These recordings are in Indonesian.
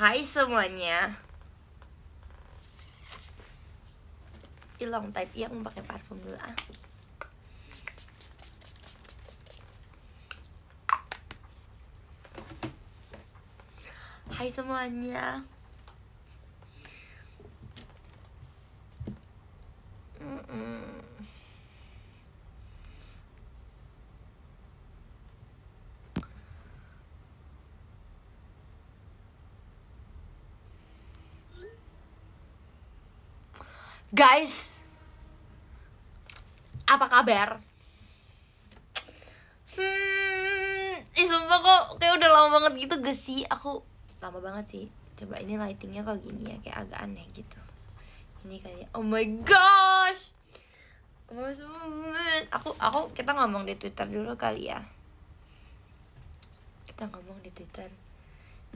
Hai semuanya Ilong type Iya mau pakai parfum dulu ah Hai semuanya Mm-mm. Guys, apa kabar? Hmm, ih sumpah kok kayak udah lama banget gitu gak sih? Aku lama banget sih. Coba ini lightingnya kok gini ya, kayak agak aneh gitu. Ini kayak, oh my gosh! Oh, aku, aku kita ngomong di Twitter dulu kali ya. Kita ngomong di Twitter.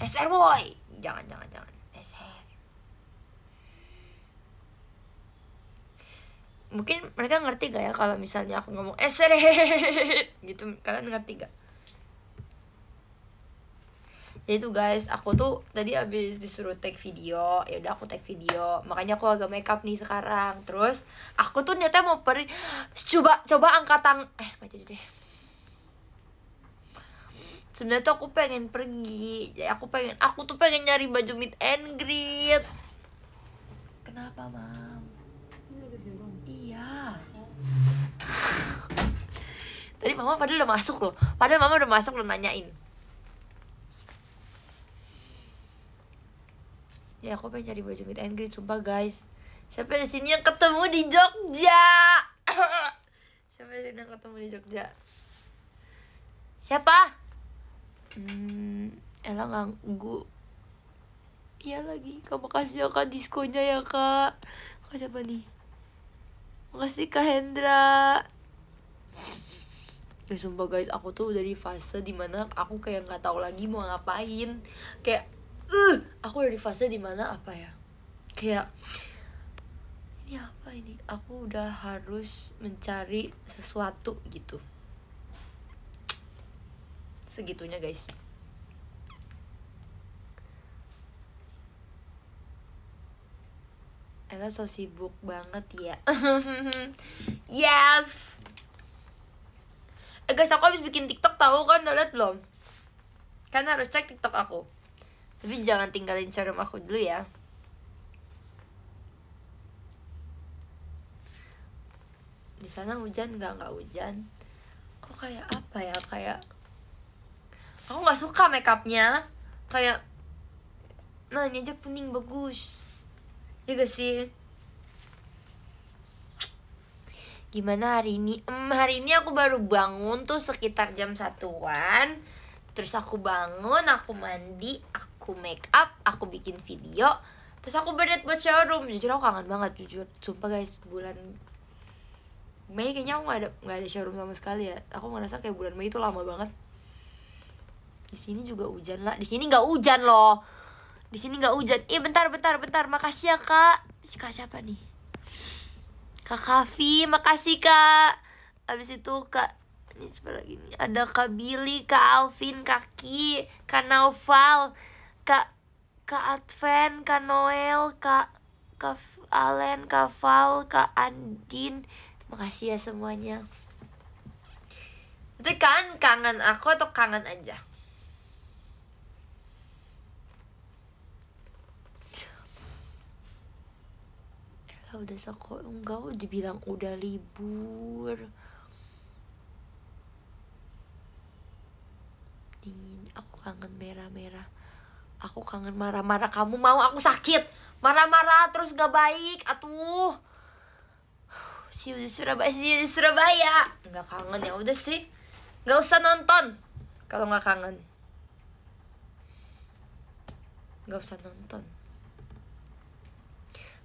SR boy, jangan, jangan, jangan. SR. mungkin mereka ngerti gak ya kalau misalnya aku ngomong eh gitu kalian ngerti gak jadi ya tuh guys aku tuh tadi abis disuruh take video ya udah aku take video makanya aku agak makeup nih sekarang terus aku tuh niatnya mau pergi coba coba angkat tang eh nggak jadi deh sebenarnya tuh aku pengen pergi jadi aku pengen aku tuh pengen nyari baju mid and greet kenapa mah tadi mama padahal udah masuk loh padahal mama udah masuk loh nanyain ya aku pengen cari baju meet and greet sumpah guys siapa di sini yang ketemu di Jogja siapa di sini yang ketemu di Jogja siapa hmm Ella nganggu Iya lagi, kamu kasih ya kak diskonya ya kak Kak siapa nih? Makasih Kak Hendra ya sumpah guys aku tuh udah di fase dimana aku kayak nggak tahu lagi mau ngapain kayak uh, aku udah di fase dimana apa ya kayak ini apa ini aku udah harus mencari sesuatu gitu segitunya guys Ella so sibuk banget ya Yes Eh, guys aku habis bikin tiktok tahu kan udah liat belum kan harus cek tiktok aku tapi jangan tinggalin serum aku dulu ya di sana hujan nggak nggak hujan kok kayak apa ya kayak aku nggak suka makeupnya kayak nah ini aja kuning bagus ya gak sih gimana hari ini hmm, hari ini aku baru bangun tuh sekitar jam satuan terus aku bangun aku mandi aku make up aku bikin video terus aku berdet buat showroom jujur aku kangen banget jujur sumpah guys bulan Mei kayaknya aku gak ada nggak ada showroom sama sekali ya aku merasa kayak bulan Mei itu lama banget di sini juga hujan lah di sini nggak hujan loh di sini nggak hujan ih bentar bentar bentar makasih ya kak kak siapa nih Kak Kavi, makasih kak. Abis itu kak ini lagi nih Ada Kak Billy, Kak Alvin, Kak Ki, Kak Naufal, Kak Kak Advent, Kak Noel, Kak Kak Allen, Kak Val, Kak Andin. Makasih ya semuanya. Itu kan kangen aku atau kangen aja? kalau udah sekolah enggak dibilang udah libur dingin aku kangen merah-merah aku kangen marah-marah kamu mau aku sakit marah-marah terus gak baik atuh si udah Surabaya si udah Surabaya nggak kangen ya udah sih nggak usah nonton kalau nggak kangen nggak usah nonton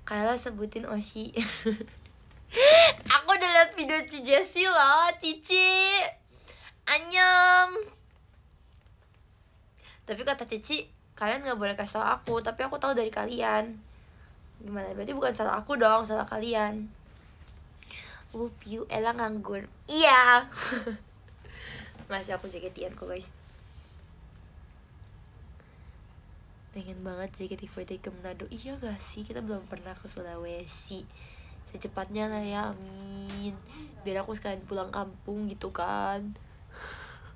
Kayla sebutin Oshi Aku udah liat video Cici loh Cici Anyam Tapi kata Cici Kalian gak boleh kasih tau aku Tapi aku tahu dari kalian Gimana berarti bukan salah aku dong Salah kalian Wupiu, Ella nganggur Iya Masih aku jaketian kok guys pengen banget JKT48 ke Manado iya gak sih kita belum pernah ke Sulawesi secepatnya lah ya amin biar aku sekalian pulang kampung gitu kan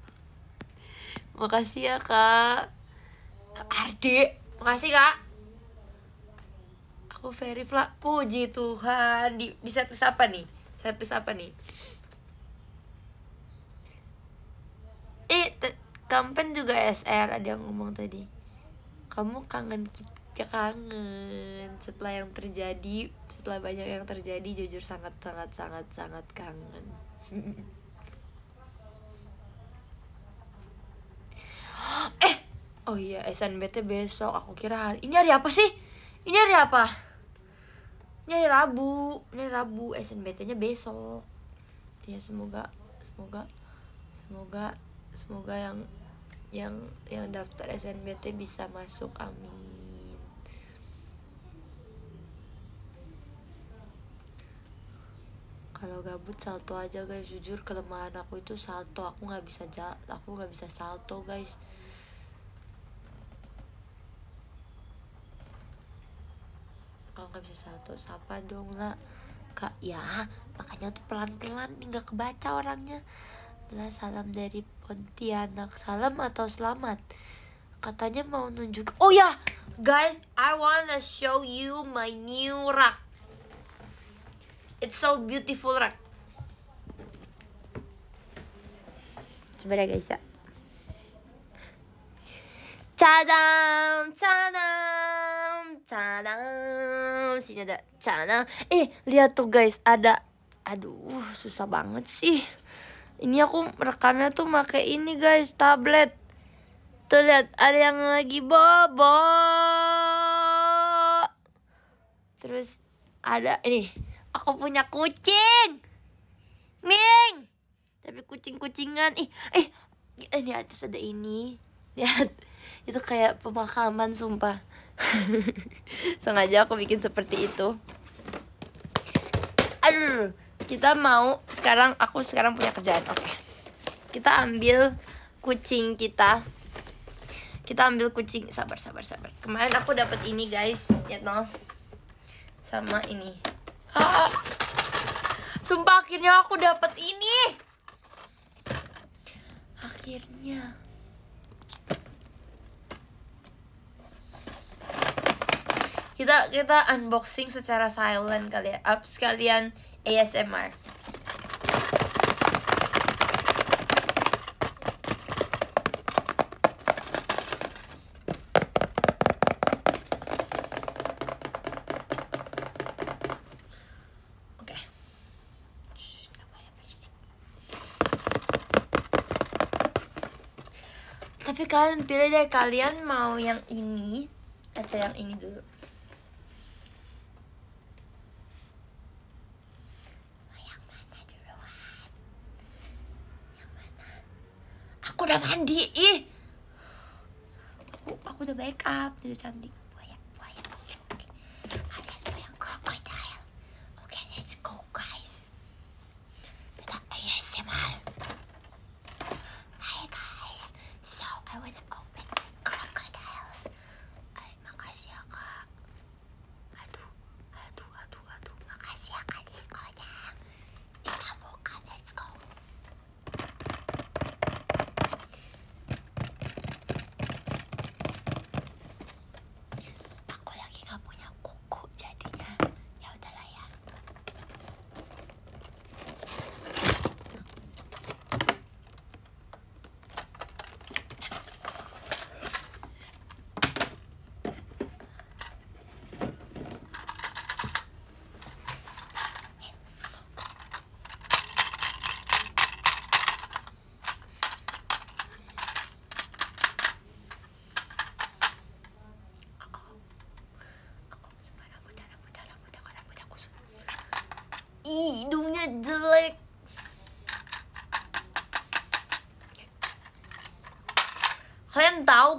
makasih ya kak kak Ardi makasih kak aku very flat puji Tuhan di, di satu apa nih satu apa nih eh kampen juga SR ada yang ngomong tadi kamu kangen kita ya kangen setelah yang terjadi setelah banyak yang terjadi jujur sangat sangat sangat sangat kangen eh oh iya SNBT besok aku kira hari ini hari apa sih ini hari apa ini hari Rabu ini hari Rabu SNBT nya besok ya semoga semoga semoga semoga yang yang yang daftar SNBT bisa masuk amin kalau gabut salto aja guys jujur kelemahan aku itu salto aku nggak bisa jal, aku nggak bisa salto guys kalau nggak bisa salto siapa dong lah kak ya makanya tuh pelan-pelan nggak kebaca orangnya adalah Salam dari Pontianak. Salam atau selamat? Katanya mau nunjuk. Oh ya, guys, I wanna show you my new rack. It's so beautiful rack. deh guys ya. Tadam, tadam, tadam. Sini ada tadam. Eh, lihat tuh guys, ada. Aduh, susah banget sih ini aku rekamnya tuh pakai ini guys tablet tuh lihat ada yang lagi bobo terus ada ini aku punya kucing ming tapi kucing kucingan ih eh ini atas ada ini lihat itu kayak pemakaman sumpah sengaja aku bikin seperti itu aduh kita mau sekarang aku sekarang punya kerjaan oke okay. kita ambil kucing kita kita ambil kucing sabar sabar sabar kemarin aku dapat ini guys ya you sama ini ah! sumpah akhirnya aku dapat ini akhirnya kita kita unboxing secara silent kali ya up sekalian ASMR. Tapi kalian pilih deh kalian mau yang ini atau yang ini dulu. mandi ih aku, aku udah make up udah gitu, cantik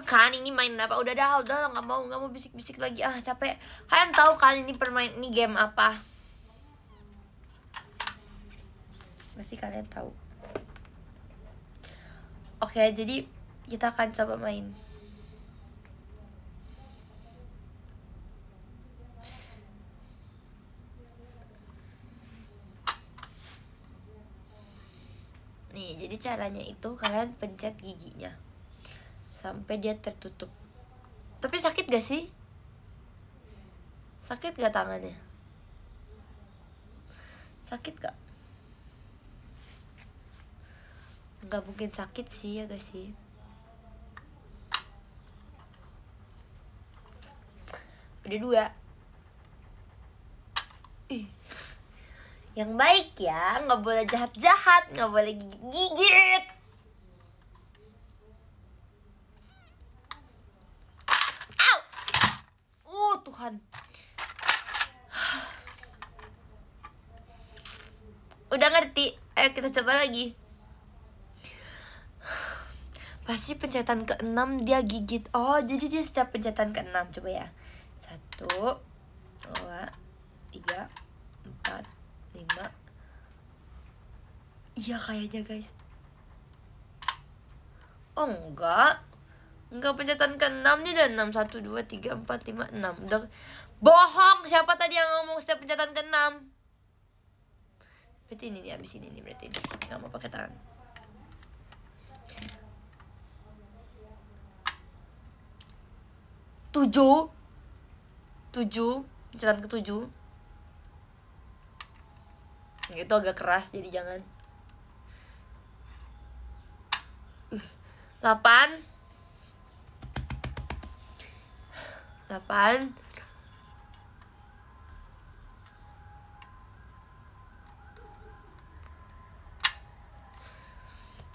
kan ini main apa udah dah udah nggak mau nggak mau bisik-bisik lagi ah capek kalian tahu kan ini permain ini game apa pasti kalian tahu oke jadi kita akan coba main Nih, jadi caranya itu kalian pencet giginya sampai dia tertutup tapi sakit gak sih sakit gak tangannya sakit gak nggak mungkin sakit sih ya gak sih ada dua yang baik ya nggak boleh jahat jahat nggak boleh gigit Tuhan Udah ngerti? Ayo kita coba lagi Pasti pencetan ke-6 dia gigit Oh jadi dia setiap pencetan ke-6 Coba ya Satu Dua Tiga Empat Lima Iya kayaknya guys Oh enggak Enggak pencetan ke-6 nih dan 6 1 2 3 4 5 6. Udah bohong. Siapa tadi yang ngomong setiap pencetan ke-6? Berarti ini nih habis ini nih berarti ini. Enggak mau pakai tangan. tujuh tujuh pencetan ketujuh tujuh itu agak keras jadi jangan delapan Apaan?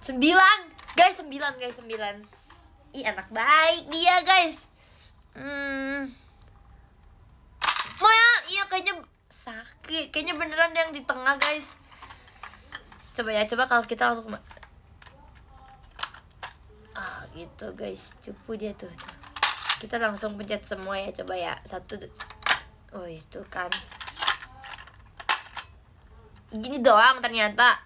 Sembilan Guys sembilan guys sembilan Ih anak baik dia guys Hmm Mau ya? Iya kayaknya sakit Kayaknya beneran yang di tengah guys Coba ya coba kalau kita langsung Ah gitu guys cepu dia tuh, tuh kita langsung pencet semua ya coba ya satu oh itu kan gini doang ternyata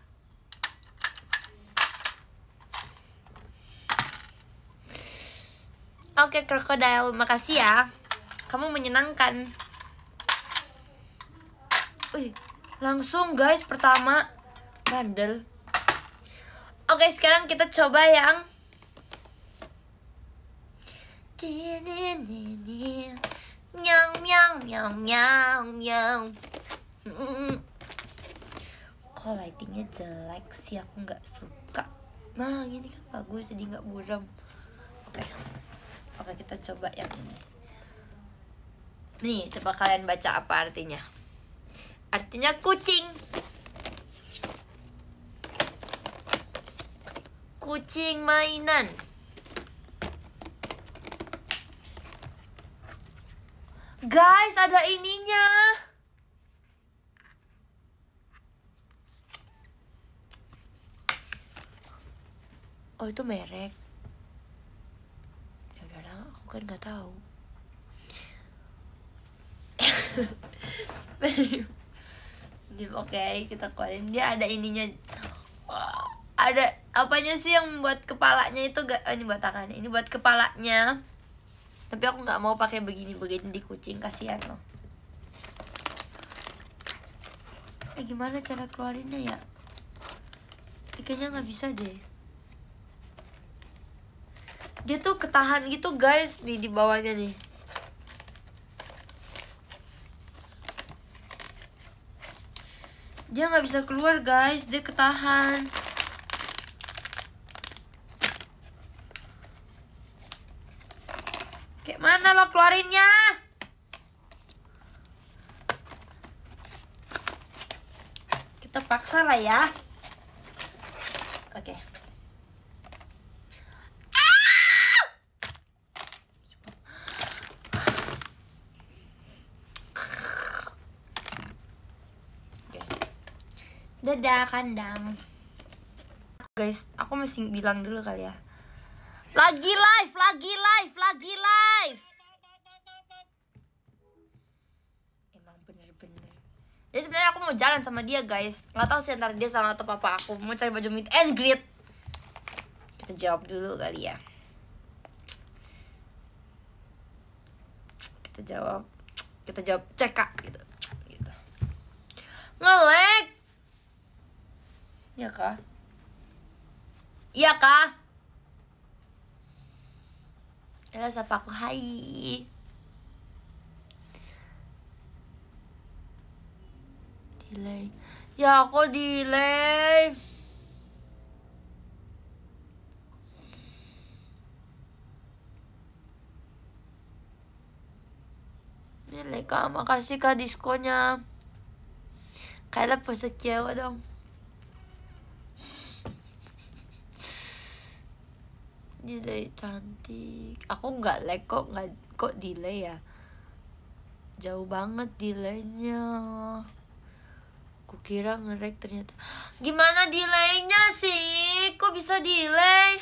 oke okay, krokodil makasih ya kamu menyenangkan Wih, langsung guys pertama bandel oke okay, sekarang kita coba yang Miau miau miau miau miau. Kok lightingnya jelek sih aku nggak suka. Nah ini kan bagus jadi nggak buram. Oke, okay. oke okay, kita coba yang ini. Nih coba kalian baca apa artinya. Artinya kucing. Kucing mainan. Guys, ada ininya. Oh, itu merek. Ya udahlah, aku kan nggak tahu. Oke, okay, kita keluarin. Dia ada ininya. Ada apanya sih yang buat kepalanya itu gak oh, ini buat tangan. Ini buat kepalanya tapi aku nggak mau pakai begini-begini di kucing kasihan loh eh gimana cara keluarinnya ya Ikannya kayaknya nggak bisa deh dia tuh ketahan gitu guys nih di bawahnya nih dia nggak bisa keluar guys dia ketahan Kayak mana lo keluarinnya? Kita paksa lah ya. Oke. Okay. Dadah kandang Guys, aku masih bilang dulu kali ya Lagi live, lagi live, lagi live jalan sama dia guys nggak tahu sih antara dia sama atau papa aku mau cari baju meet and greet kita jawab dulu kali ya kita jawab kita jawab cek kak gitu gitu ngelek ya kak iya kak iya Ella sapa aku hai delay ya aku delay delay kak, makasih kak diskonya Kayaknya pesek kecewa dong Delay cantik Aku nggak lag kok, nggak kok delay ya Jauh banget delaynya aku kira ngerek ternyata Gimana delaynya sih? Kok bisa delay?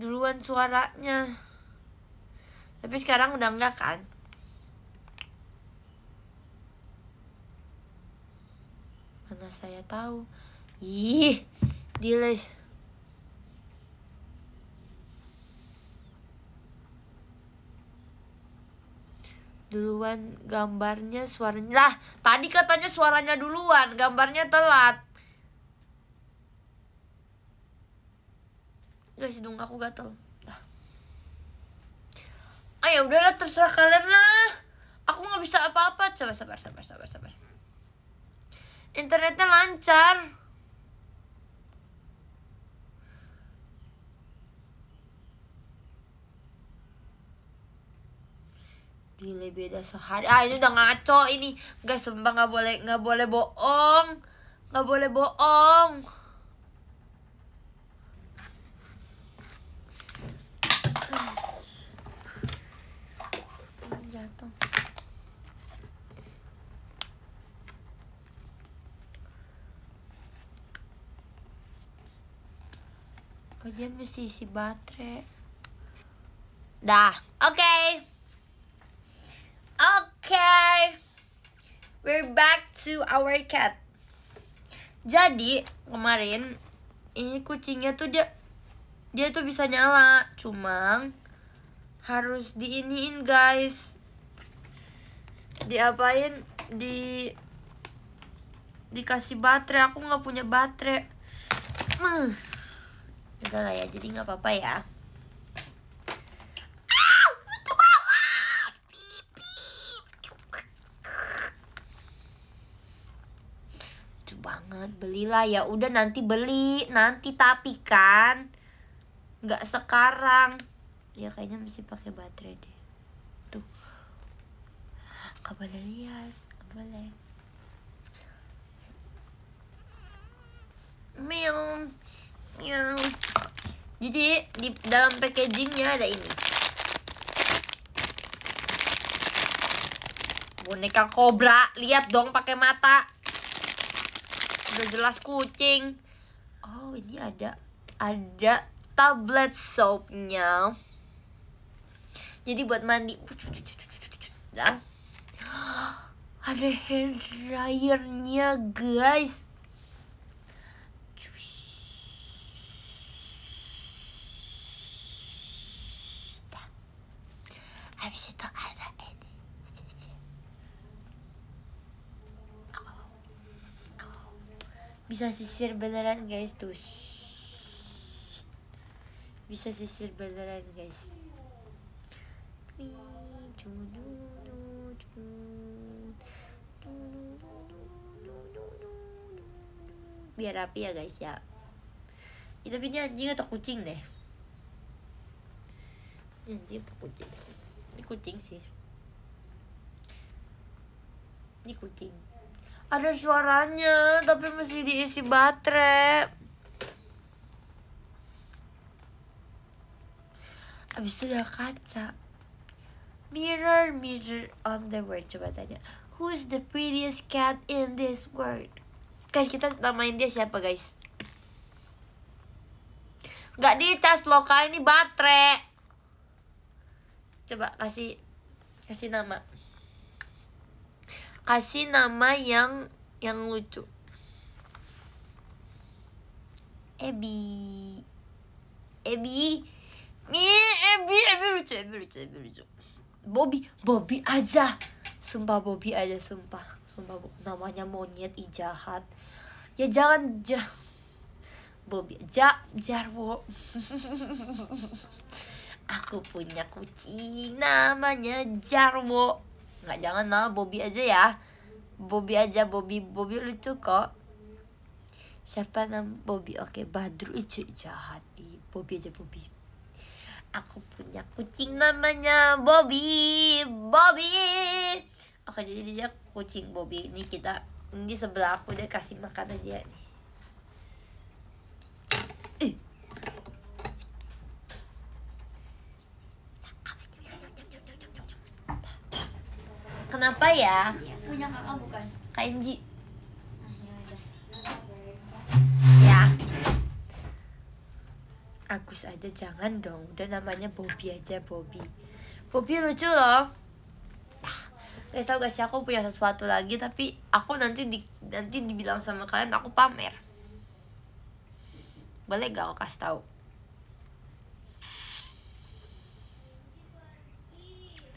Duluan suaranya Tapi sekarang udah enggak kan? Mana saya tahu Ih, delay duluan gambarnya suaranya lah tadi katanya suaranya duluan gambarnya telat guys dong aku gatel ayo ah, ya udahlah terserah kalian lah aku nggak bisa apa-apa coba sabar sabar sabar sabar internetnya lancar Gile beda sehari. Ah ini udah ngaco ini. Guys, sumpah nggak boleh nggak boleh bohong. Nggak boleh bohong. Jatuh. Oh dia masih isi baterai. Dah, oke. Okay. Okay, we're back to our cat. Jadi kemarin ini kucingnya tuh dia dia tuh bisa nyala, cuma harus diiniin guys. Diapain? Di dikasih baterai. Aku nggak punya baterai. hmm. enggak lah ya. Jadi nggak apa-apa ya. belilah ya udah nanti beli nanti tapi kan nggak sekarang ya kayaknya masih pakai baterai deh tuh nggak boleh lihat nggak boleh meow meow jadi di dalam packagingnya ada ini boneka kobra lihat dong pakai mata udah jelas kucing oh ini ada ada tablet soapnya jadi buat mandi nah ada hair dryernya guys habis itu ada bisa sisir beneran guys tuh bisa sisir beneran guys biar rapi ya guys ya itu tapi ini anjing atau kucing deh ini anjing atau kucing ini kucing sih ini kucing ada suaranya tapi masih diisi baterai abis itu ada kaca mirror mirror on the world coba tanya who's the prettiest cat in this world guys kita namain dia siapa guys nggak di tes lokal ini baterai coba kasih kasih nama kasih nama yang yang lucu Ebi Ebi Mie Ebi Ebi lucu Ebi lucu Ebi lucu Bobby Bobby aja sumpah Bobby aja sumpah sumpah namanya monyet ijahat, jahat ya jangan jah Bobby ja Jarwo aku punya kucing namanya Jarwo nggak jangan lah Bobby aja ya Bobby aja Bobby Bobby lucu kok siapa nam Bobby oke okay, Badru itu jahat Ih, Bobby aja Bobby aku punya kucing namanya Bobby Bobby oke jadi dia kucing Bobby ini kita ini sebelah aku dia kasih makan aja nih Kenapa ya? Punya kakak bukan? Kainji. Ah, ya, ya. Agus aja jangan dong. Udah namanya Bobby aja Bobby. Bobby lucu loh. Gak tau gak sih aku punya sesuatu lagi tapi aku nanti di, nanti dibilang sama kalian aku pamer. Boleh gak aku kasih tahu?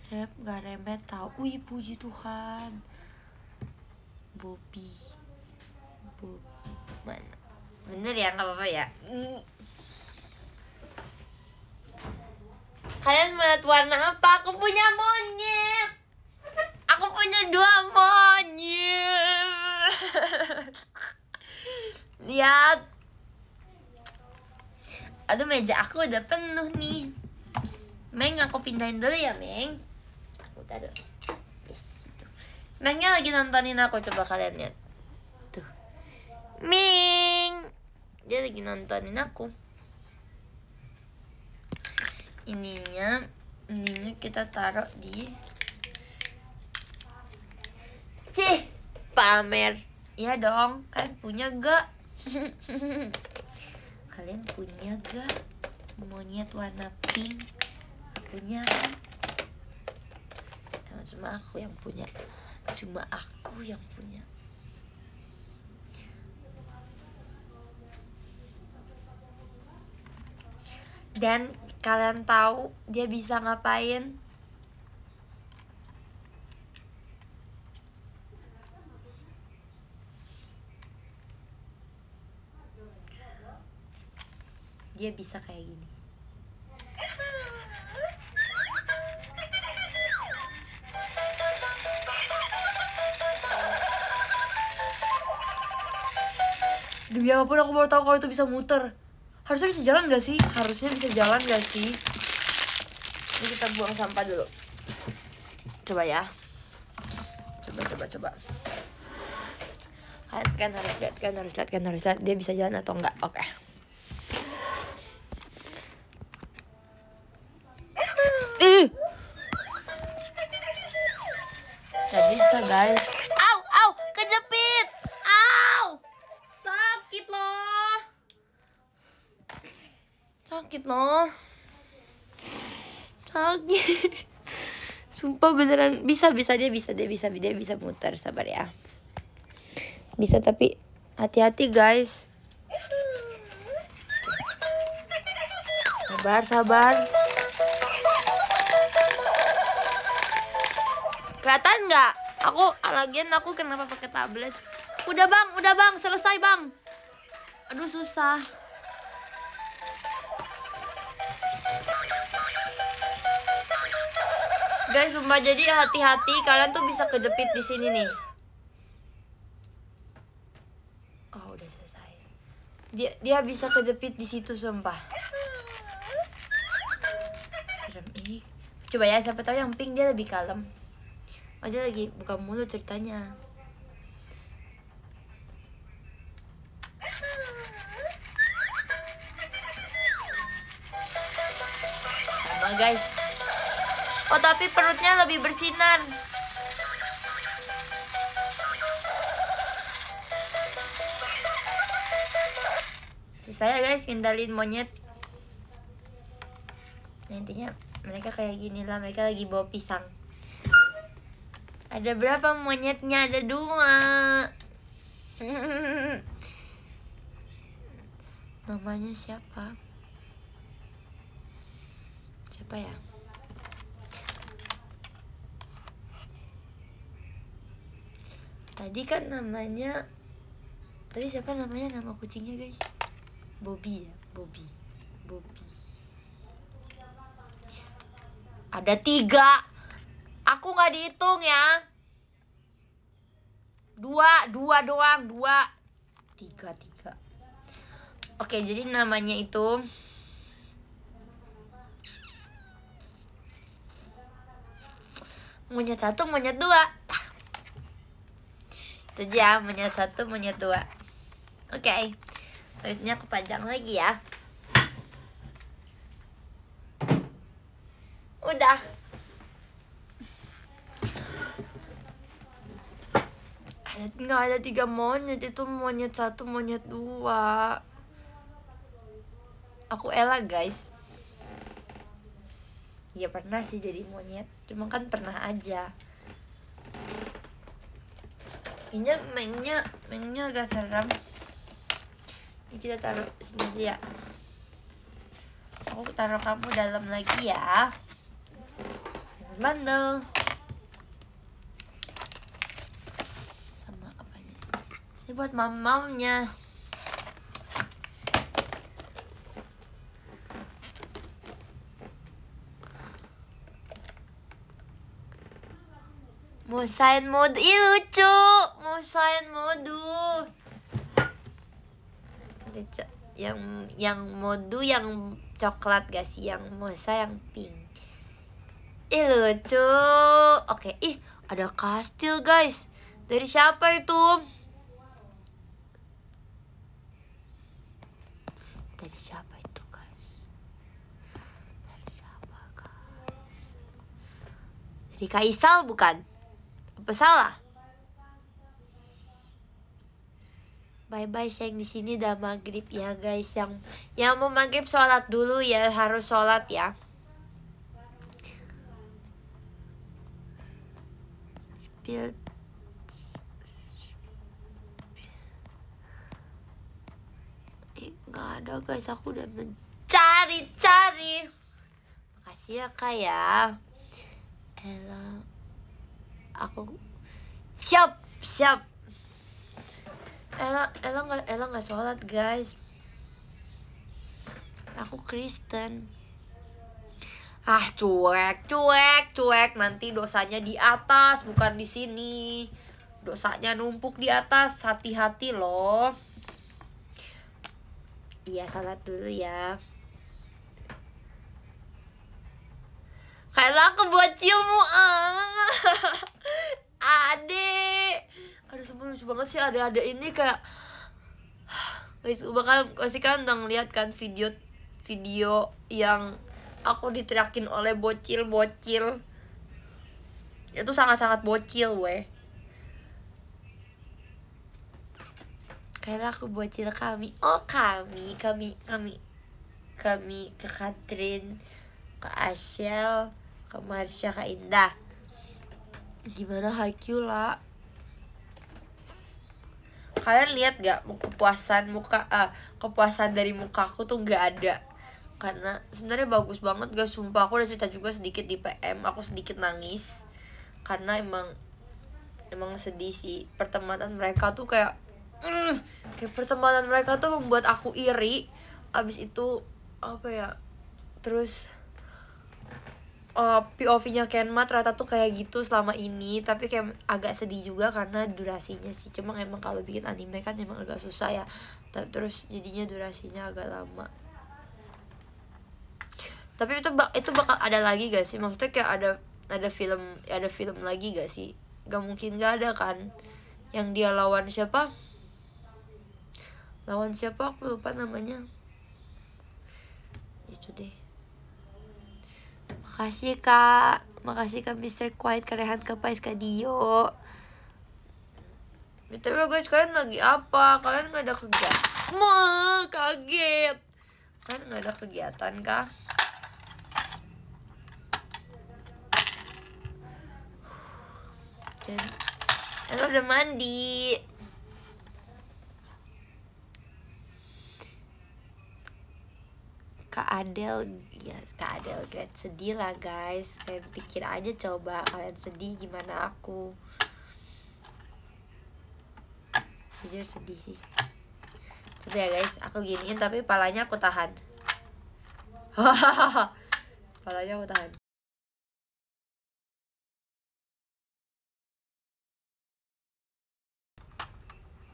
saya gak remet tahu wih puji Tuhan Bobby Bobi mana bener ya nggak apa-apa ya kalian melihat warna apa aku punya monyet aku punya dua monyet lihat aduh meja aku udah penuh nih Meng aku pindahin dulu ya Meng bentar yes tuh. lagi nontonin aku coba kalian lihat tuh Ming dia lagi nontonin aku ininya ininya kita taruh di cih pamer ya dong kalian punya gak kalian punya gak monyet warna pink punya Nah, cuma aku yang punya cuma aku yang punya dan kalian tahu dia bisa ngapain dia bisa kayak gini demi apapun aku baru tahu kalau itu bisa muter harusnya bisa jalan gak sih harusnya bisa jalan gak sih ini kita buang sampah dulu coba ya coba coba coba lihat kan harus lihat kan harus lihat kan harus lihat dia bisa jalan atau enggak oke okay. Gak bisa guys sakit no sakit sumpah beneran bisa bisa dia bisa dia bisa dia bisa muter sabar ya bisa tapi hati-hati guys sabar sabar kelihatan nggak aku lagian aku kenapa pakai tablet udah bang udah bang selesai bang aduh susah Guys, sumpah jadi hati-hati kalian tuh bisa kejepit di sini nih. Oh, udah selesai. Dia dia bisa kejepit di situ sumpah. Serem ih. Coba ya, siapa tahu yang pink dia lebih kalem. Oh, dia lagi buka mulut ceritanya. Sama guys. Oh, tapi perutnya lebih bersinar. Susah ya guys ngendalin monyet. Nantinya ya, mereka kayak gini lah, mereka lagi bawa pisang. Ada berapa monyetnya? Ada dua. Namanya siapa? Siapa ya? tadi kan namanya tadi siapa namanya nama kucingnya guys Bobby ya Bobby Bobby ada tiga aku nggak dihitung ya dua dua doang dua tiga tiga oke jadi namanya itu monyet satu monyet dua ah. Sejam, monyet satu, monyet dua Oke okay. Tulisnya aku panjang lagi ya Udah ada nggak ada tiga monyet itu monyet satu monyet dua aku Ella guys ya pernah sih jadi monyet cuma kan pernah aja kayaknya mainnya mainnya agak serem ini kita taruh sini aja ya aku taruh kamu dalam lagi ya bandel sama apa ini buat mamamnya sign mode ih lucu sayang Modu yang yang modu yang coklat gak sih yang mosa yang pink Ih lucu Oke ih ada kastil guys Dari siapa itu? Dari siapa itu guys? Dari siapa guys? Dari Kaisal bukan? Apa salah? bye bye sayang di sini udah maghrib ya guys yang yang mau maghrib sholat dulu ya harus sholat ya spill nggak ada guys aku udah mencari-cari makasih ya kak ya Ella aku siap siap Ella Ella nggak Ella nggak sholat guys aku Kristen ah cuek cuek cuek nanti dosanya di atas bukan di sini dosanya numpuk di atas hati-hati loh iya salat dulu ya karena aku bocilmu ah. adik ada semua lucu banget sih ada ada ini kayak guys bahkan pasti kan udah ngeliat kan video video yang aku diteriakin oleh bocil bocil itu sangat-sangat bocil weh karena aku bocil kami oh kami kami kami kami ke Katrin ke Ashel ke Marsha ke Indah gimana lah kalian lihat gak kepuasan muka uh, kepuasan dari mukaku tuh nggak ada karena sebenarnya bagus banget gak sumpah aku udah cerita juga sedikit di PM aku sedikit nangis karena emang emang sedih sih pertemanan mereka tuh kayak mm, kayak pertemanan mereka tuh membuat aku iri abis itu apa ya terus uh, eh, POV-nya Kenma ternyata tuh kayak gitu selama ini tapi kayak agak sedih juga karena durasinya sih cuma emang kalau bikin anime kan emang agak susah ya terus jadinya durasinya agak lama tapi itu bak itu bakal ada lagi gak sih maksudnya kayak ada ada film ada film lagi gak sih gak mungkin gak ada kan yang dia lawan siapa lawan siapa aku lupa namanya itu deh Makasih kak Makasih kak Mr. Quiet Kerehan ke Pais Kak Dio BTW guys kalian lagi apa? Kalian gak ada kegiatan? Mah kaget Kalian gak ada kegiatan kak? Dan Aku udah mandi Kak Adel ya Kak Adel kalian sedih lah guys kalian pikir aja coba kalian sedih gimana aku jujur sedih sih coba ya guys aku giniin tapi palanya aku tahan Hahaha, palanya aku tahan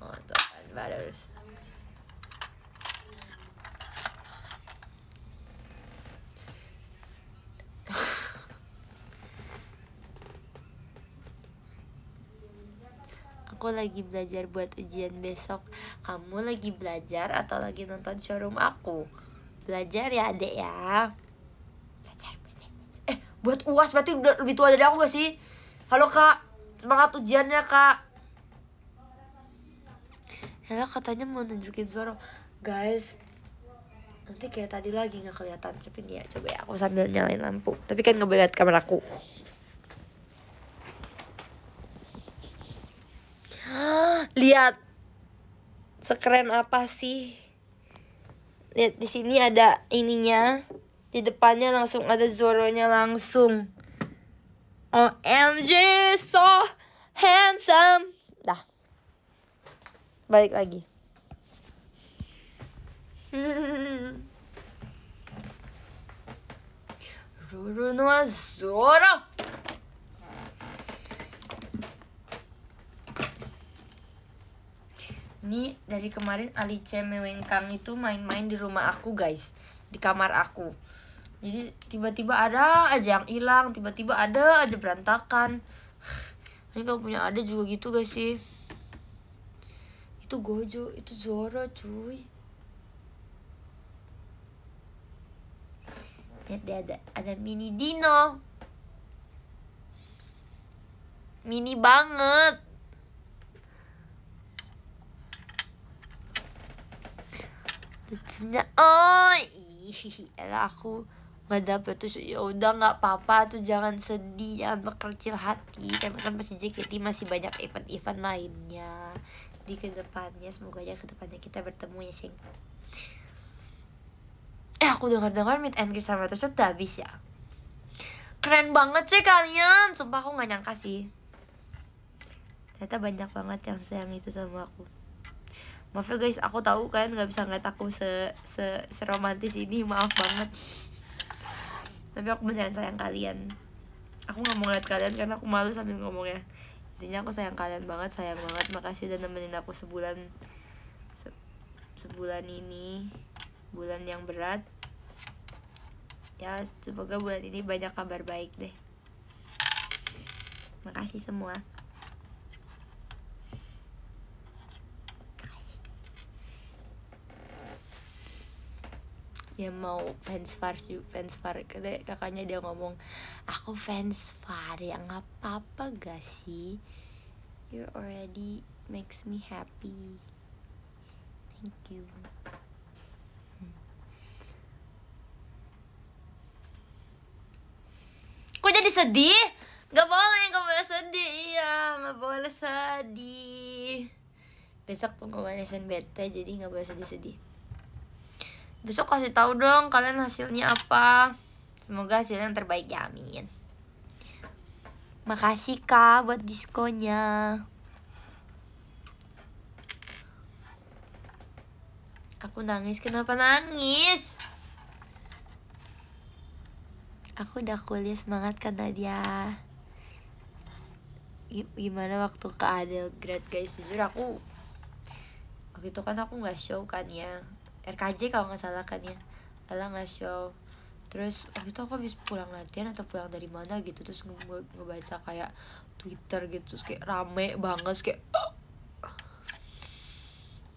oh, tuh, baru aku lagi belajar buat ujian besok kamu lagi belajar atau lagi nonton showroom aku belajar ya adek ya belajar, belajar, eh buat uas berarti udah lebih tua dari aku gak sih halo kak semangat ujiannya kak Hela katanya mau nunjukin suara guys nanti kayak tadi lagi gak kelihatan tapi ya coba ya aku sambil nyalain lampu tapi kan gak boleh liat kamar aku. lihat sekeren apa sih lihat di sini ada ininya di depannya langsung ada Zoro-nya langsung OMG oh, so handsome dah balik lagi Ruru no Zoro ini dari kemarin Alice Mewengkang itu main-main di rumah aku guys Di kamar aku Jadi tiba-tiba ada aja yang hilang Tiba-tiba ada aja berantakan Ini kamu punya ada juga gitu guys sih Itu Gojo, itu Zoro cuy Lihat dia ada, ada mini Dino Mini banget kucingnya oh iya, aku nggak dapet tuh ya udah nggak apa-apa tuh jangan sedih jangan berkecil hati karena kan masih JKT masih banyak event-event lainnya di kedepannya semoga aja kedepannya kita bertemu ya sing eh aku dengar-dengar meet and greet sama tuh sudah habis ya keren banget sih kalian sumpah aku nggak nyangka sih ternyata banyak banget yang sayang itu sama aku maaf ya guys aku tahu kan nggak bisa ngeliat aku se se seromantis ini maaf banget tapi aku beneran sayang kalian aku nggak mau ngeliat kalian karena aku malu sambil ngomongnya intinya aku sayang kalian banget sayang banget makasih udah nemenin aku sebulan se sebulan ini bulan yang berat ya semoga bulan ini banyak kabar baik deh makasih semua ya mau fans far fans far kakaknya dia ngomong aku fans far ya nggak apa apa gak sih you already makes me happy thank you hmm. kok jadi sedih Gak boleh, gak boleh sedih Iya, gak boleh sedih Besok pengumuman SNBT jadi gak boleh sedih-sedih besok kasih tahu dong kalian hasilnya apa semoga hasilnya yang terbaik ya amin makasih kak buat diskonnya aku nangis kenapa nangis aku udah kuliah semangat kan Nadia gimana waktu ke Adel grad guys jujur aku waktu itu kan aku nggak show kan ya RKJ kalau nggak salah kan ya nggak show terus waktu itu aku habis pulang latihan atau pulang dari mana gitu terus nge ngebaca kayak Twitter gitu terus kayak rame banget terus kayak oh.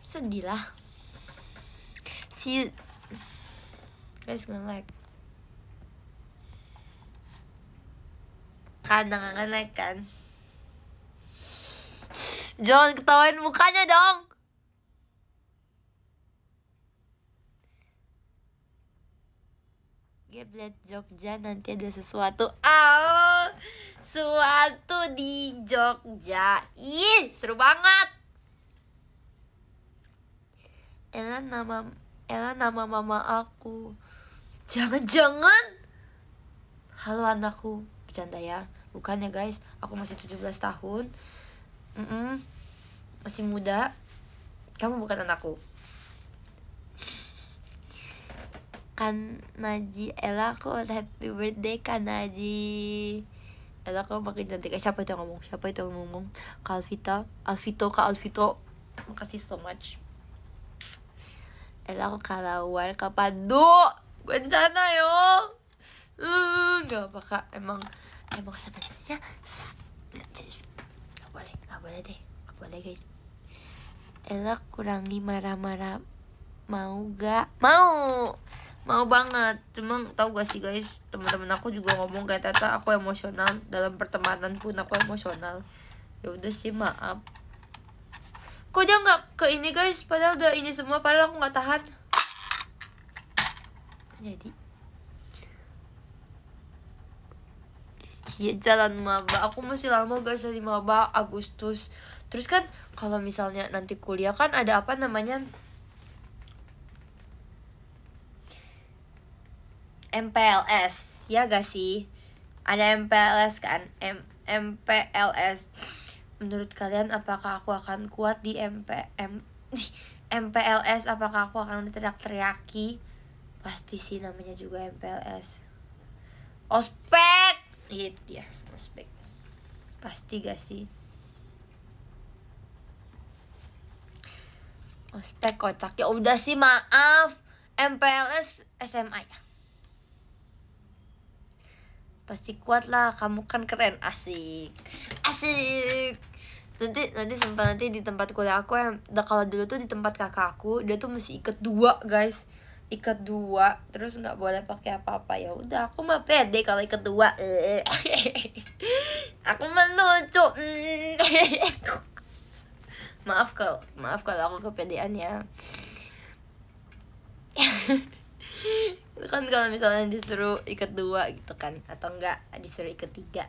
sedih lah si guys nge like kadang nge like kan jangan ketawain mukanya dong Geblet Jogja nanti ada sesuatu oh, Suatu di Jogja Ih seru banget Ella nama Ella nama mama aku Jangan-jangan Halo anakku Bercanda ya Bukan ya guys Aku masih 17 tahun mm -mm. Masih muda Kamu bukan anakku Kanaji Ella aku happy birthday Kanaji Ella aku makin cantik eh, siapa itu yang ngomong siapa itu yang ngomong Kak Alvita Alvito Kak Alvito makasih so much Ella aku kapan do gue rencana yo uh, nggak uh, apa kak emang emang sebenarnya nggak boleh nggak boleh deh nggak boleh guys Ella kurangi marah-marah mau gak mau mau banget cuman tau gak sih guys teman-teman aku juga ngomong kayak Tata aku emosional dalam pertemanan pun aku emosional ya udah sih maaf kok dia nggak ke ini guys padahal udah ini semua padahal aku nggak tahan jadi iya jalan maba aku masih lama guys dari maba Agustus terus kan kalau misalnya nanti kuliah kan ada apa namanya MPLS ya gak sih ada MPLS kan M MPLS menurut kalian apakah aku akan kuat di MP M MPLS apakah aku akan teriak-teriaki pasti sih namanya juga MPLS ospek iya yeah, ospek pasti gak sih ospek kocak ya udah sih maaf MPLS SMA ya pasti kuat lah kamu kan keren asik asik nanti nanti sempat nanti di tempat kuliah aku yang kalau dulu tuh di tempat kakak aku dia tuh mesti ikat dua guys ikat dua terus nggak boleh pakai apa-apa ya udah aku mah pede kalau ikat dua aku mah lucu maaf kalau maaf kalau aku kepedean ya kan kalau misalnya disuruh ikat dua gitu kan atau enggak disuruh ikat tiga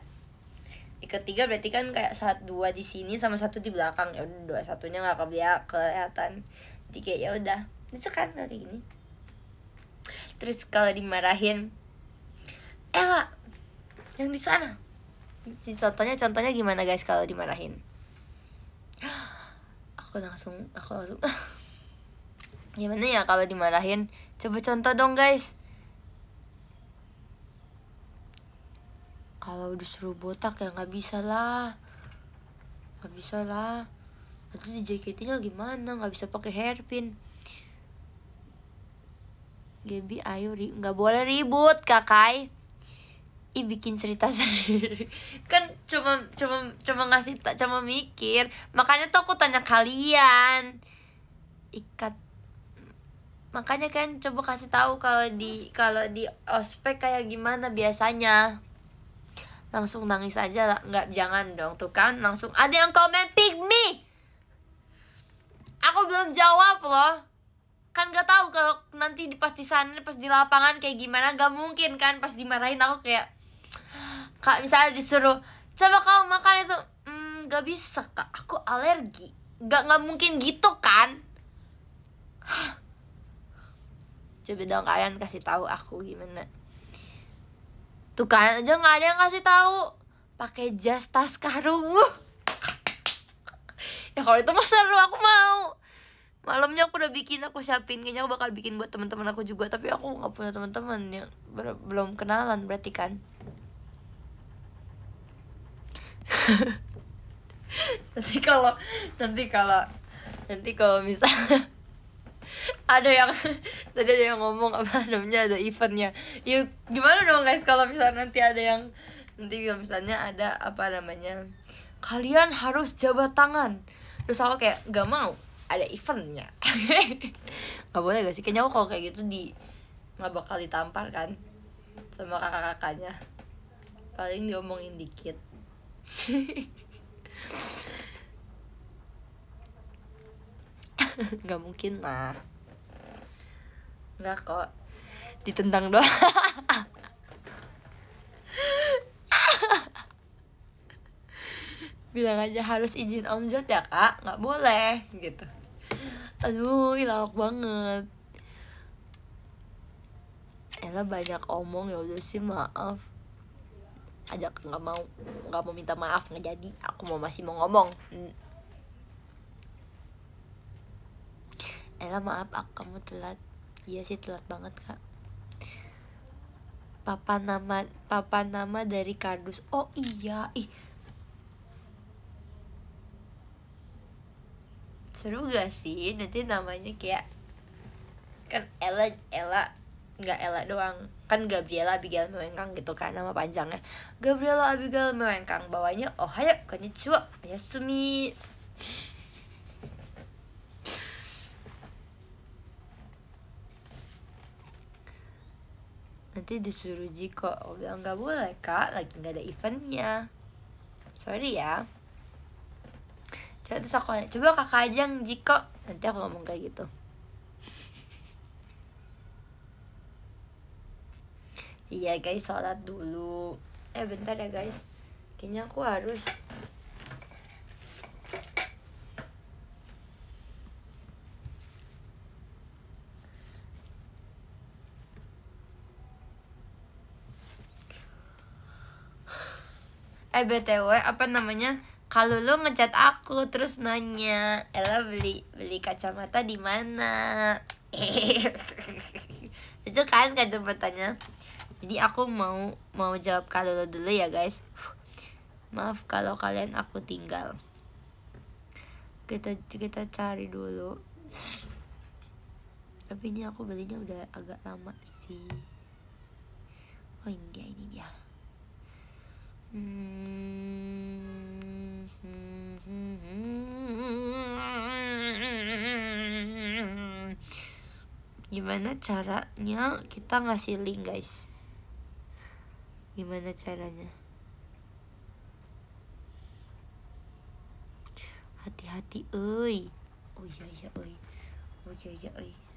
ikat tiga berarti kan kayak saat dua di sini sama satu di belakang ya udah dua satunya nggak kebiak kelihatan jadi kayak ya udah gitu kan kali ini terus kalau dimarahin Ella yang di sana contohnya contohnya gimana guys kalau dimarahin aku langsung aku langsung gimana ya kalau dimarahin coba contoh dong guys kalau disuruh botak ya nggak bisa lah nggak bisa lah nanti di jaketnya gimana nggak bisa pakai hairpin Gaby ayo ri nggak boleh ribut kakai i bikin cerita sendiri kan cuma cuma cuma ngasih tak cuma mikir makanya tuh aku tanya kalian ikat makanya kan coba kasih tahu kalau di kalau di ospek kayak gimana biasanya langsung nangis aja nggak jangan dong tuh kan langsung ada yang komen me aku belum jawab loh kan gak tahu kalau nanti di pas di sana pas di lapangan kayak gimana gak mungkin kan pas dimarahin aku kayak kak misalnya disuruh coba kau makan itu mm, gak bisa kak aku alergi gak nggak mungkin gitu kan coba dong kalian kasih tahu aku gimana tuh kan aja nggak ada yang kasih tahu pakai jas tas karung ya kalau itu mah seru aku mau malamnya aku udah bikin aku siapin kayaknya aku bakal bikin buat teman-teman aku juga tapi aku nggak punya teman-teman yang belum kenalan berarti kan nanti kalau nanti kalau nanti kalau misalnya ada yang tadi ada yang ngomong apa namanya ada eventnya ya gimana dong guys kalau misalnya nanti ada yang nanti kalau misalnya ada apa namanya kalian harus jabat tangan terus aku kayak gak mau ada eventnya nggak boleh gak sih kayaknya aku kalau kayak gitu di nggak bakal ditampar kan sama kakak-kakaknya paling diomongin dikit nggak mungkin lah nggak kok ditendang doang bilang aja harus izin om Zat ya kak nggak boleh gitu aduh ilang banget Ella banyak omong ya udah sih maaf ajak nggak mau nggak mau minta maaf nggak jadi aku mau masih mau ngomong Ella maaf aku kamu telat iya sih telat banget kak papa nama papa nama dari kardus oh iya ih seru gak sih nanti namanya kayak kan Ella Ella nggak Ella doang kan Gabriela Abigail Mewengkang gitu kan nama panjangnya Gabriela Abigail Mewengkang bawahnya hayo konnichiwa ayasumi nanti disuruh Jiko aku bilang nggak boleh kak lagi nggak ada eventnya sorry ya coba terus aku coba kakak aja yang Jiko nanti aku ngomong kayak gitu iya guys sholat dulu eh bentar ya guys kayaknya aku harus eh btw apa namanya kalau lo ngecat aku terus nanya Ella beli beli kacamata di mana itu kan kacamatanya jadi aku mau mau jawab kalau lo dulu ya guys maaf kalau kalian aku tinggal kita kita cari dulu tapi ini aku belinya udah agak lama sih oh iya, ini dia ini dia gimana caranya kita ngasih link guys gimana caranya hati-hati oi oh iya iya oi oh iya iya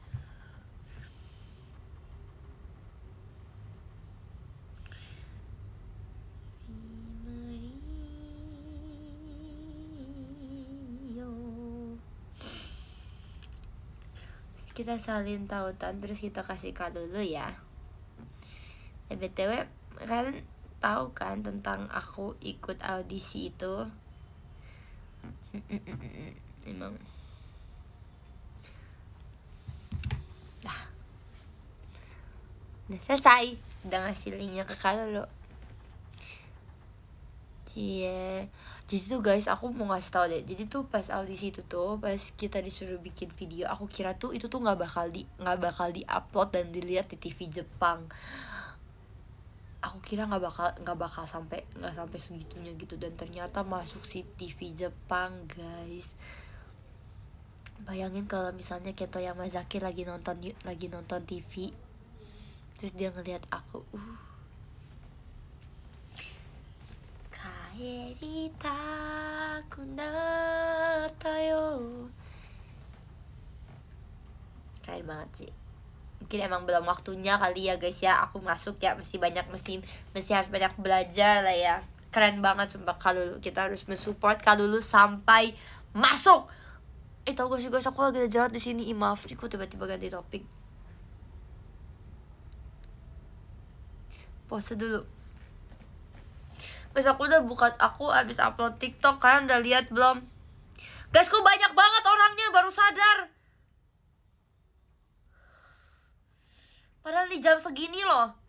Ayo kita salin tautan terus kita kasih kado dulu ya eh, btw kalian tahu kan tentang aku ikut audisi itu emang dah udah selesai udah ngasih linknya ke kado lo cie jadi tuh guys aku mau ngasih tau deh jadi tuh pas audisi itu tuh pas kita disuruh bikin video aku kira tuh itu tuh nggak bakal di nggak bakal di upload dan dilihat di TV Jepang aku kira nggak bakal nggak bakal sampai nggak sampai segitunya gitu dan ternyata masuk si TV Jepang guys bayangin kalau misalnya Keto Yamazaki lagi nonton lagi nonton TV terus dia ngelihat aku uh keren banget sih mungkin emang belum waktunya kali ya guys ya aku masuk ya masih banyak mesti masih harus banyak belajar lah ya keren banget sumpah kalau kita harus mensupport kalau lu sampai masuk eh tau gak sih guys aku lagi jerat di sini Ima Afriko tiba-tiba ganti topik pose dulu Guys aku udah buka aku abis upload TikTok kalian udah lihat belum? Guys kok banyak banget orangnya baru sadar. Padahal di jam segini loh.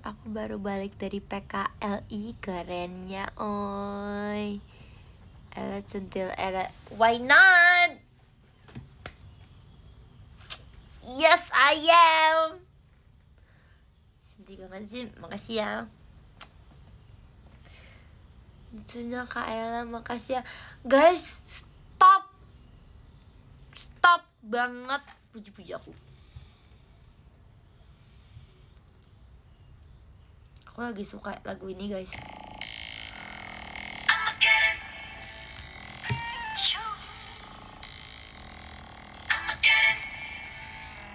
aku baru balik dari PKLI kerennya oi Elat eh, sentil era why not yes I am sedih banget sih makasih ya Lucunya Kak Ella, makasih ya Guys, stop Stop banget Puji-puji aku Aku lagi suka lagu ini guys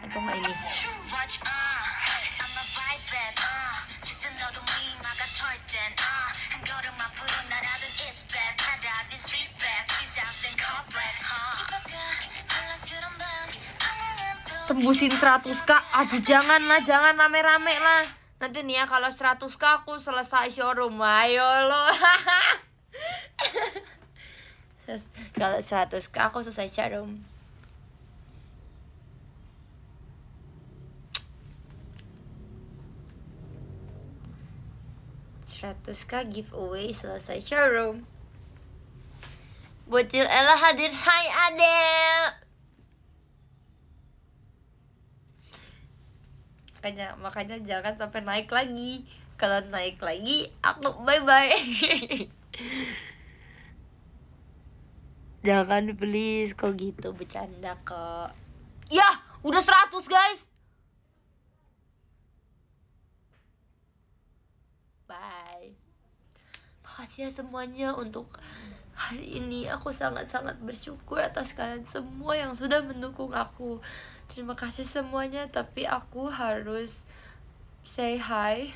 Atau nggak ini uh. uh. 발걸음 앞으로 날아든 It's back 사라진 feedback 시작된 callback Tembusin 100k Aduh jangan lah Jangan rame-rame lah Nanti nih ya kalau 100k aku selesai showroom Ayo lo Kalau 100k aku selesai showroom 100k giveaway selesai showroom Bocil Ella hadir Hai Adel makanya makanya jangan sampai naik lagi kalau naik lagi aku bye bye jangan please kok gitu bercanda kok ya udah 100 guys ya semuanya untuk hari ini aku sangat-sangat bersyukur atas kalian semua yang sudah mendukung aku terima kasih semuanya tapi aku harus say hi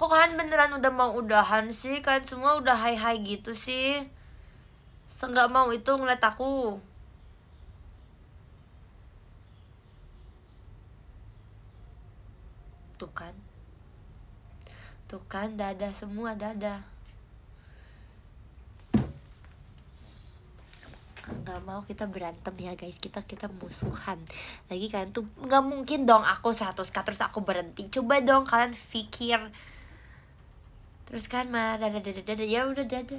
kok kalian beneran udah mau udahan sih kalian semua udah hai hai gitu sih nggak mau itu ngeliat aku tuh kan Tuh kan dada semua dada. nggak mau kita berantem ya guys kita kita musuhan lagi kan tuh nggak mungkin dong aku 100 k terus aku berhenti coba dong kalian pikir terus kan mah dada dada dada ya udah dada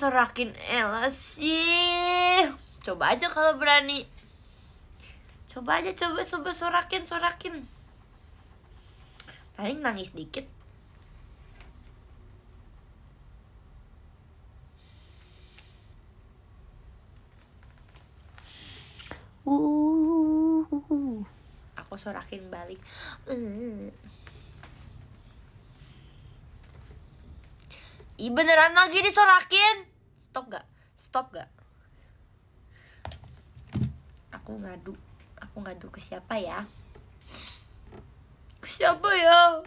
sorakin Ella sih? Coba aja kalau berani. Coba aja, coba, coba sorakin, sorakin. Paling nangis dikit. Uh, Aku sorakin balik. Uh. i beneran lagi disorakin stop gak stop gak aku ngadu aku ngadu ke siapa ya ke siapa ya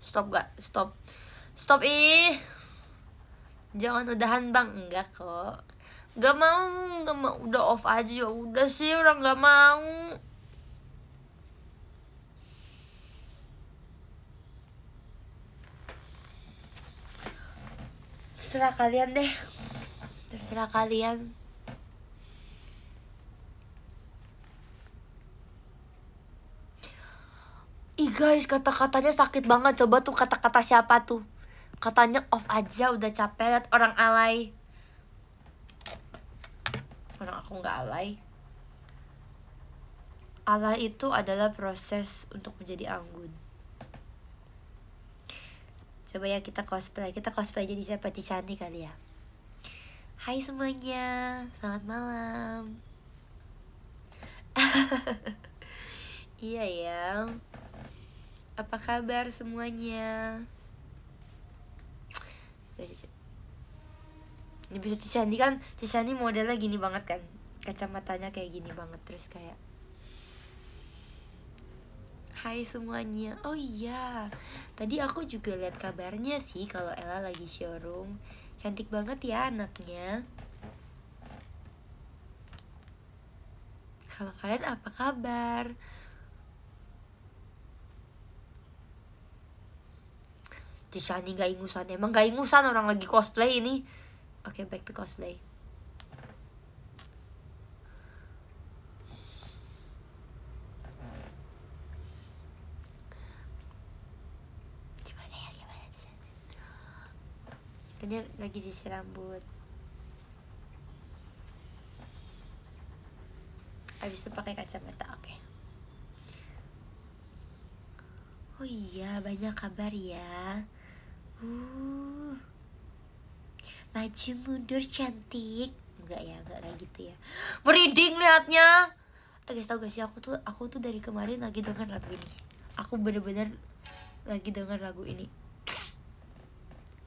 stop gak stop stop ih jangan udahan bang enggak kok Gak mau, gak mau, udah off aja ya udah sih orang gak mau. terserah kalian deh terserah kalian Ih guys, kata-katanya sakit banget. Coba tuh kata-kata siapa tuh? Katanya off aja udah capek liat orang alay. Orang aku nggak alay. Alay itu adalah proses untuk menjadi anggun coba ya kita cosplay kita cosplay jadi siapa Cicani kali ya Hai semuanya selamat malam iya ya apa kabar semuanya ini bisa Cicani kan Cicani modelnya gini banget kan kacamatanya kayak gini banget terus kayak Hai semuanya. Oh iya. Tadi aku juga lihat kabarnya sih kalau Ella lagi showroom. Cantik banget ya anaknya. Kalau kalian apa kabar? Disani gak ingusan Emang gak ingusan orang lagi cosplay ini Oke okay, back to cosplay ini lagi sisir rambut habis itu pakai kacamata oke okay. oh iya banyak kabar ya uh maju mundur cantik enggak ya enggak kayak gitu ya merinding liatnya eh guys tau gak sih aku tuh aku tuh dari kemarin lagi dengar lagu ini aku bener-bener lagi dengar lagu ini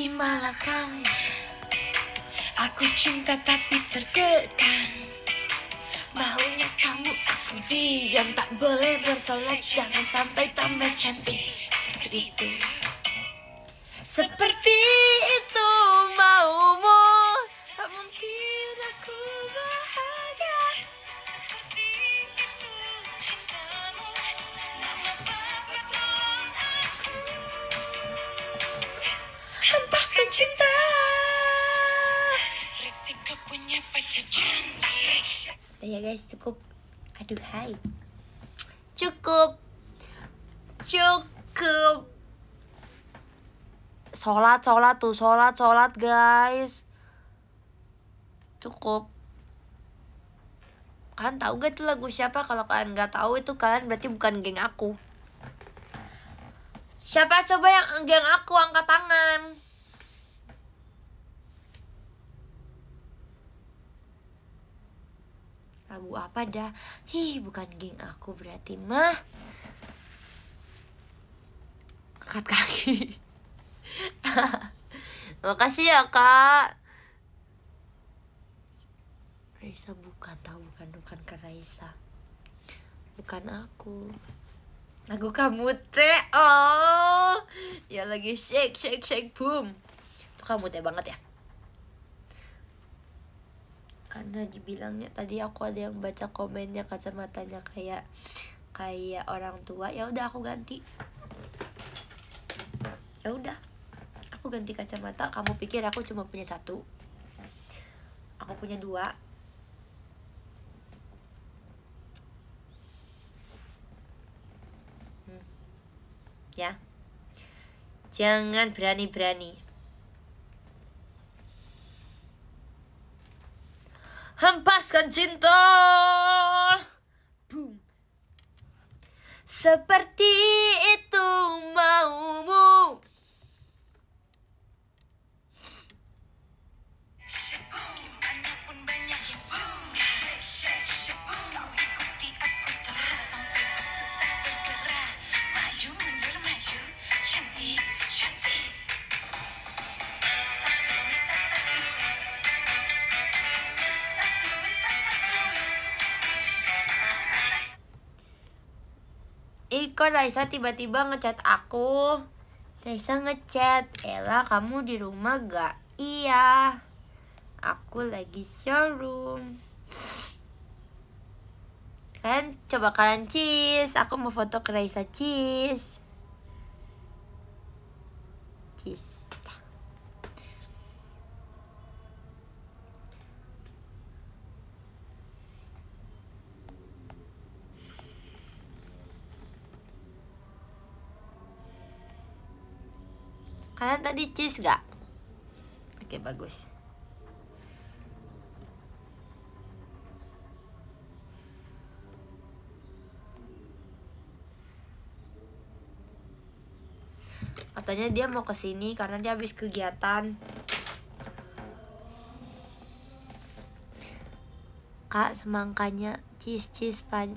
si malakang Aku cinta tapi terkekang Maunya kamu aku diam Tak boleh bersolek Jangan sampai tambah cantik Seperti itu hempaskan cinta resiko punya pacar cantik ya guys cukup aduh hai cukup cukup sholat sholat tuh sholat sholat guys cukup kalian tahu gak tuh lagu siapa kalau kalian nggak tahu itu kalian berarti bukan geng aku Siapa coba yang geng aku angkat tangan? Lagu apa dah? hi bukan geng aku berarti mah. Angkat kaki. Makasih ya, Kak. Raisa bukan tahu bukan bukan ke Raisa. Bukan aku lagu kamu teh oh ya lagi shake shake shake boom tuh kamu teh banget ya karena dibilangnya tadi aku ada yang baca komennya kacamatanya kayak kayak orang tua ya udah aku ganti ya udah aku ganti kacamata kamu pikir aku cuma punya satu aku punya dua ya jangan berani-berani hempaskan cinta boom seperti itu maumu kok Raisa tiba-tiba ngechat aku? Raisa ngechat, Ella kamu di rumah gak? Iya, aku lagi showroom. kan. coba kalian cheese, aku mau foto ke Raisa cheese. Kalian tadi cheese gak? Oke, bagus. Katanya dia mau kesini karena dia habis kegiatan. Kak, semangkanya cheese cheese pan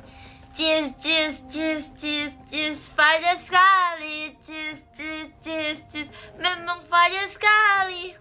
Tis, tis, tis, tis, tis, fai da scali, tis, tis, tis, tis, memang fai da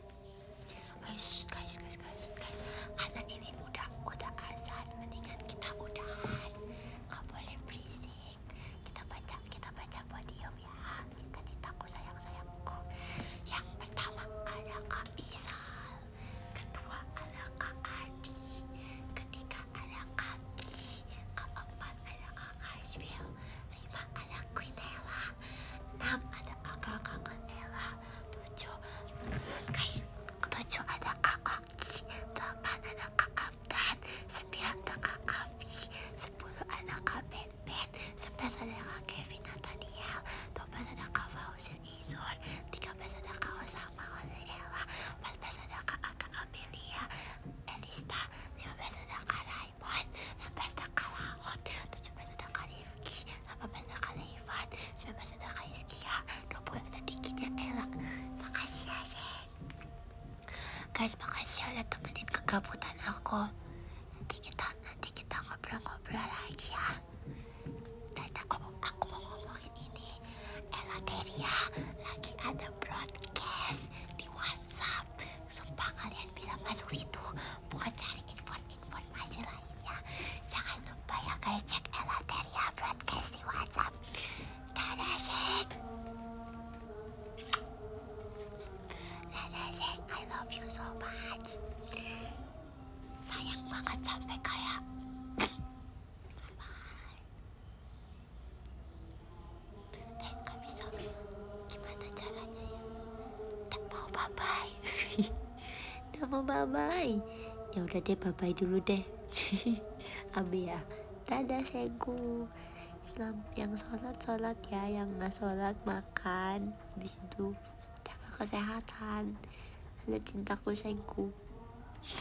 nagkabutan ako ya udah deh bye bye dulu deh abi ya tada segu Islam yang sholat sholat ya yang nggak sholat makan habis itu jaga kesehatan ada cintaku segu